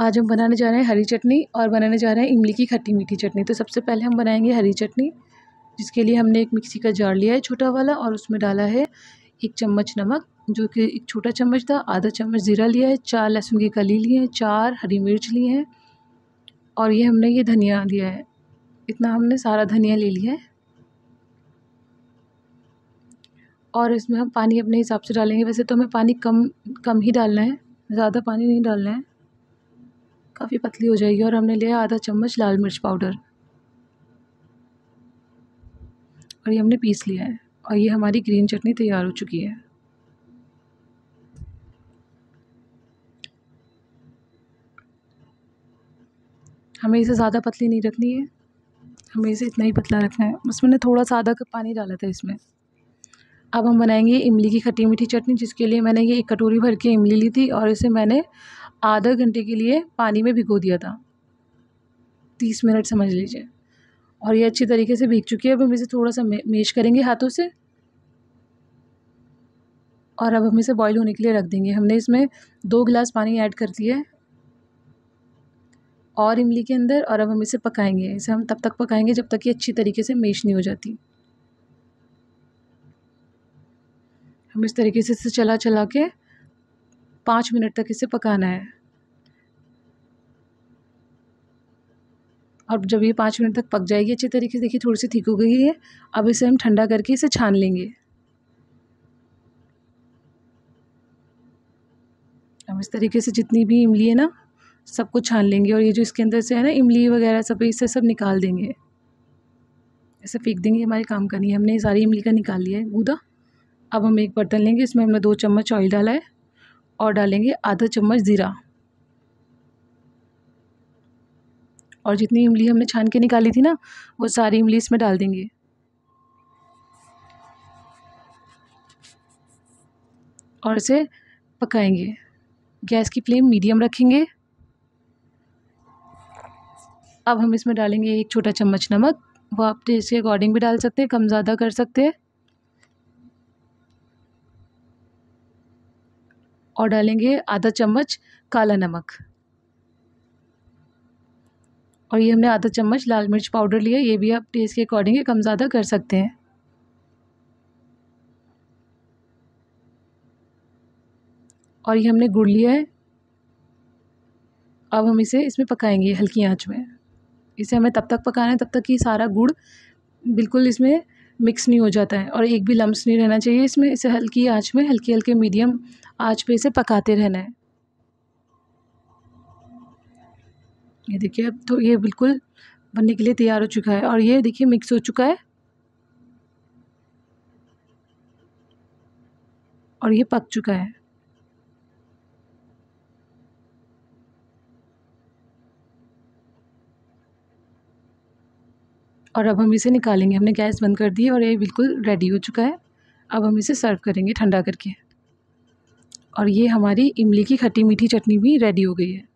आज हम बनाने जा रहे हैं हरी चटनी और बनाने जा रहे हैं इमली की खट्टी मीठी चटनी तो सबसे पहले हम बनाएंगे हरी चटनी जिसके लिए हमने एक मिक्सी का जार लिया है छोटा वाला और उसमें डाला है एक चम्मच नमक जो कि एक छोटा चम्मच था आधा चम्मच ज़ीरा लिया है चार लहसुन की कली लिए हैं चार हरी मिर्च लिए हैं और ये हमने ये धनिया लिया है इतना हमने सारा धनिया ले लिया है और इसमें हम पानी अपने हिसाब से डालेंगे वैसे तो हमें पानी कम कम ही डालना है ज़्यादा पानी नहीं डालना है काफ़ी पतली हो जाएगी और हमने लिया आधा चम्मच लाल मिर्च पाउडर और ये हमने पीस लिया है और ये हमारी ग्रीन चटनी तैयार हो चुकी है हमें इसे ज़्यादा पतली नहीं रखनी है हमें इसे इतना ही पतला रखना है बस मैंने थोड़ा सा आधा कप पानी डाला था इसमें अब हम बनाएंगे इमली की खट्टी मीठी चटनी जिसके लिए मैंने ये एक कटोरी भर के इमली ली थी और इसे मैंने आधा घंटे के लिए पानी में भिगो दिया था तीस मिनट समझ लीजिए और ये अच्छी तरीके से भीग चुकी है अब हम इसे थोड़ा सा मेश करेंगे हाथों से और अब हम इसे बॉईल होने के लिए रख देंगे हमने इसमें दो गिलास पानी ऐड कर दिया है और इमली के अंदर और अब हम इसे पकाएंगे इसे हम तब तक पकाएंगे जब तक ये अच्छी तरीके से मेश नहीं हो जाती हम इस तरीके से इसे चला चला के पाँच मिनट तक इसे पकाना है और जब ये पाँच मिनट तक पक जाएगी अच्छी तरीके से देखिए थोड़ी सी ठीक हो गई है अब इसे हम ठंडा करके इसे छान लेंगे हम इस तरीके से जितनी भी इमली है ना सबको छान लेंगे और ये जो इसके अंदर से है ना इमली वगैरह सब इसे सब निकाल देंगे ऐसे फेंक देंगे हमारे काम का नहीं हमने सारी इमली का निकाल लिया है गूदा अब हम एक बर्तन लेंगे इसमें हमने दो चम्मच ऑयल डाला है और डालेंगे आधा चम्मच ज़ीरा और जितनी इमली हमने छान के निकाली थी ना वो सारी इमली इसमें डाल देंगे और इसे पकाएंगे गैस की फ्लेम मीडियम रखेंगे अब हम इसमें डालेंगे एक छोटा चम्मच नमक वो आप टेस्ट तो के अकॉर्डिंग भी डाल सकते हैं कम ज़्यादा कर सकते हैं और डालेंगे आधा चम्मच काला नमक और ये हमने आधा चम्मच लाल मिर्च पाउडर लिया ये भी आप टेस्ट के अकॉर्डिंग कम ज़्यादा कर सकते हैं और ये हमने गुड़ लिया है अब हम इसे इसमें पकाएंगे हल्की आंच में इसे हमें तब तक पकाना है तब तक कि सारा गुड़ बिल्कुल इसमें मिक्स नहीं हो जाता है और एक भी लम्स नहीं रहना चाहिए इसमें इसे हल्की आँच में हल्के हल्के मीडियम आँच पर इसे पकाते रहना है ये देखिए अब तो ये बिल्कुल बनने के लिए तैयार हो चुका है और ये देखिए मिक्स हो चुका है और ये पक चुका है और अब हम इसे निकालेंगे हमने गैस बंद कर दी और ये बिल्कुल रेडी हो चुका है अब हम इसे सर्व करेंगे ठंडा करके और ये हमारी इमली की खट्टी मीठी चटनी भी रेडी हो गई है